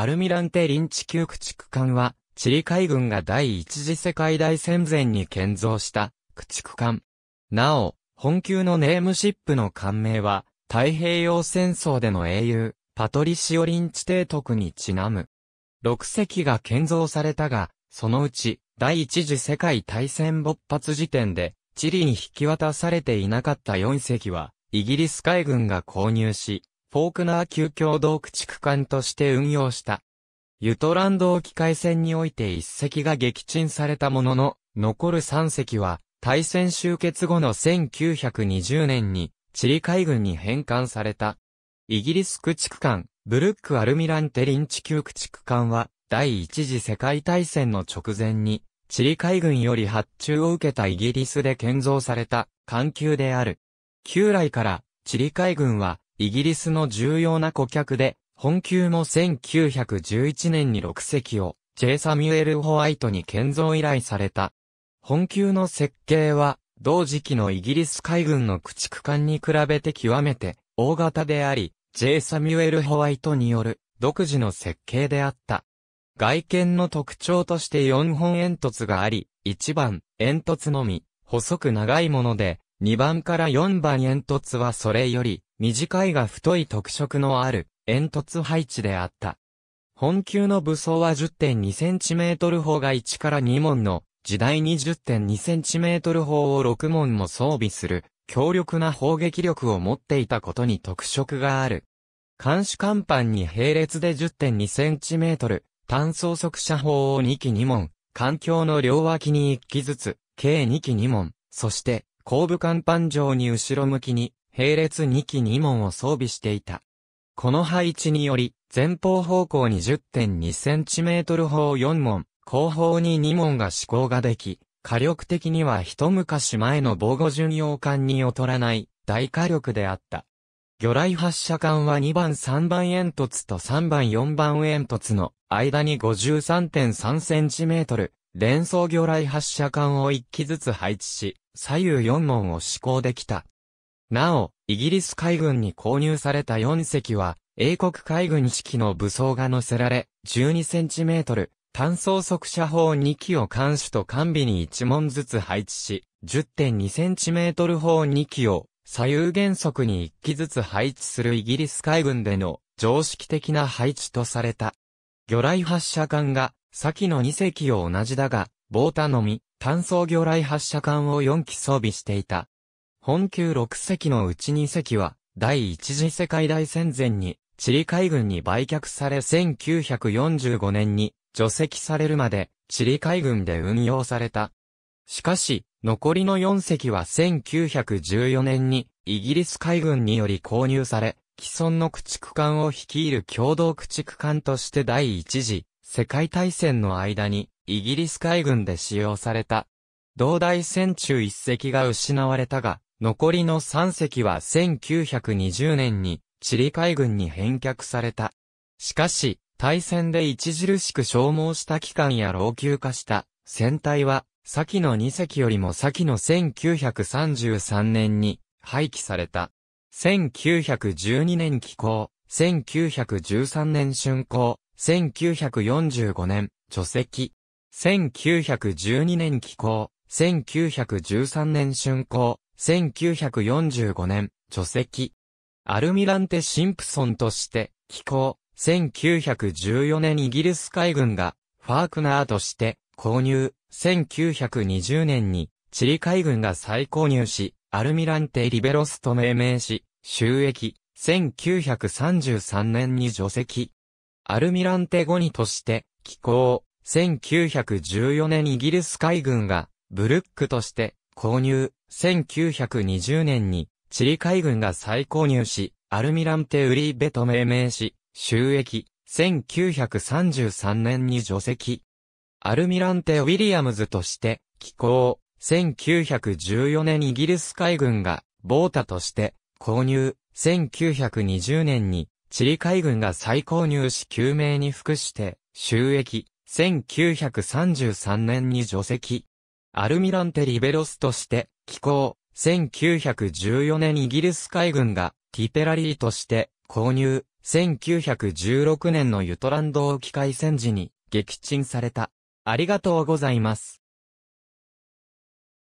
アルミランテリン地球駆逐艦は、チリ海軍が第一次世界大戦前に建造した駆逐艦。なお、本級のネームシップの艦名は、太平洋戦争での英雄、パトリシオリンチ提督にちなむ。6隻が建造されたが、そのうち、第一次世界大戦勃発時点で、チリに引き渡されていなかった4隻は、イギリス海軍が購入し、フォークナー旧共同駆逐艦として運用した。ユトランド沖海戦において一隻が撃沈されたものの、残る三隻は、大戦終結後の1920年に、チリ海軍に返還された。イギリス駆逐艦、ブルック・アルミランテリン地球駆逐艦は、第一次世界大戦の直前に、チリ海軍より発注を受けたイギリスで建造された、艦級である。旧来から、チリ海軍は、イギリスの重要な顧客で、本級も1911年に6隻を J. サミュエル・ホワイトに建造依頼された。本級の設計は、同時期のイギリス海軍の駆逐艦に比べて極めて大型であり、J. サミュエル・ホワイトによる独自の設計であった。外見の特徴として4本煙突があり、1番煙突のみ、細く長いもので、2番から4番煙突はそれより短いが太い特色のある煙突配置であった。本級の武装は 10.2cm 砲が1から2門の時代に 10.2cm 砲を6門も装備する強力な砲撃力を持っていたことに特色がある。監視甲板に並列で 10.2cm、単装速射砲を2機2門、環境の両脇に1機ずつ、計2機2門、そして、後部甲板上に後ろ向きに、並列2機2門を装備していた。この配置により、前方方向に 10.2cm 砲4門、後方に2門が試行ができ、火力的には一昔前の防護巡洋艦に劣らない大火力であった。魚雷発射管は2番3番煙突と3番4番煙突の間に 53.3cm 連装魚雷発射管を1機ずつ配置し、左右4門を試行できた。なお、イギリス海軍に購入された4隻は、英国海軍式の武装が乗せられ、12センチメートル、単装速射砲2機を艦首と艦尾に1門ずつ配置し、10.2センチメートル砲2機を、左右原則に1機ずつ配置するイギリス海軍での常識的な配置とされた。魚雷発射艦が、先の2隻を同じだが、棒のみ、単装魚雷発射艦を4機装備していた。本級6隻のうち2隻は、第一次世界大戦前に、チリ海軍に売却され1945年に除籍されるまで、チリ海軍で運用された。しかし、残りの4隻は1914年に、イギリス海軍により購入され、既存の駆逐艦を率いる共同駆逐艦として第一次世界大戦の間にイギリス海軍で使用された。同大戦中一隻が失われたが、残りの3隻は1920年にチリ海軍に返却された。しかし、対戦で著しく消耗した期間や老朽化した船体は、先の2隻よりも先の1933年に廃棄された。1912年寄港、1913年春港、1945年除籍。1912年寄港、1913年春港、1945年、除籍。アルミランテ・シンプソンとして、寄港。1914年イギリス海軍が、ファークナーとして、購入。1920年に、チリ海軍が再購入し、アルミランテ・リベロスと命名し、収益。1933年に除籍。アルミランテ後にとして、寄港。1914年イギリス海軍が、ブルックとして、購入。1920年にチリ海軍が再購入し、アルミランテ・ウリーベと命名し、収益、1933年に除籍。アルミランテ・ウィリアムズとして、寄港、1914年イギリス海軍が、ボータとして、購入、1920年に、チリ海軍が再購入し救命に服して、収益、1933年に除籍。アルミランテ・リベロスとして、寄港、1914年イギリス海軍がティペラリーとして購入、1916年のユトランド沖海戦時に撃沈された。ありがとうございます。